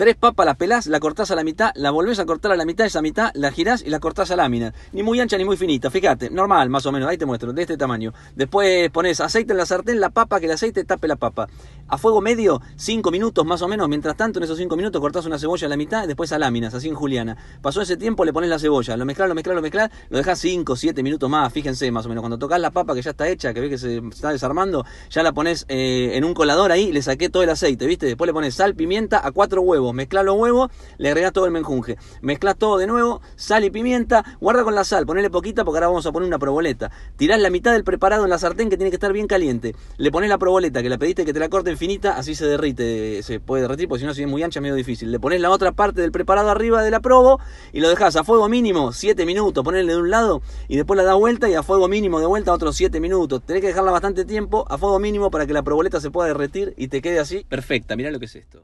Tres papas, las pelás, la cortás a la mitad, la volvés a cortar a la mitad, esa mitad, la girás y la cortás a lámina. Ni muy ancha ni muy finita, fíjate, normal más o menos, ahí te muestro, de este tamaño. Después pones aceite en la sartén, la papa, que el aceite tape la papa. A fuego medio, cinco minutos más o menos, mientras tanto en esos cinco minutos cortás una cebolla a la mitad después a láminas, así en juliana. Pasó ese tiempo, le pones la cebolla, lo mezclas, lo mezclas, lo mezclas, lo dejás 5, 7 minutos más, fíjense más o menos. Cuando tocas la papa que ya está hecha, que ves que se está desarmando, ya la pones eh, en un colador ahí, le saqué todo el aceite, ¿viste? Después le pones sal, pimienta, a cuatro huevos Mezclás los huevos, le agregas todo el menjunje, mezcla todo de nuevo, sal y pimienta, guarda con la sal, ponele poquita porque ahora vamos a poner una proboleta, tirás la mitad del preparado en la sartén que tiene que estar bien caliente, le pones la proboleta que la pediste que te la corten finita, así se derrite, se puede derretir porque si no, es muy ancha, es medio difícil, le pones la otra parte del preparado arriba de la probo y lo dejas a fuego mínimo 7 minutos, ponerle de un lado y después la da vuelta y a fuego mínimo de vuelta otros 7 minutos, tenés que dejarla bastante tiempo a fuego mínimo para que la proboleta se pueda derretir y te quede así perfecta. Mirá lo que es esto.